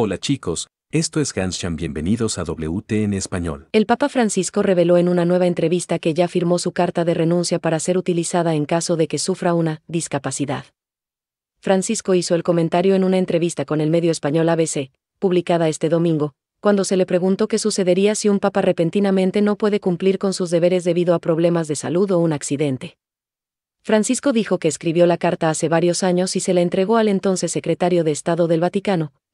Hola chicos, esto es Ganscham, bienvenidos a WT en español. El Papa Francisco reveló en una nueva entrevista que ya firmó su carta de renuncia para ser utilizada en caso de que sufra una discapacidad. Francisco hizo el comentario en una entrevista con el medio español ABC, publicada este domingo, cuando se le preguntó qué sucedería si un papa repentinamente no puede cumplir con sus deberes debido a problemas de salud o un accidente. Francisco dijo que escribió la carta hace varios años y se la entregó al entonces secretario de Estado del Vaticano,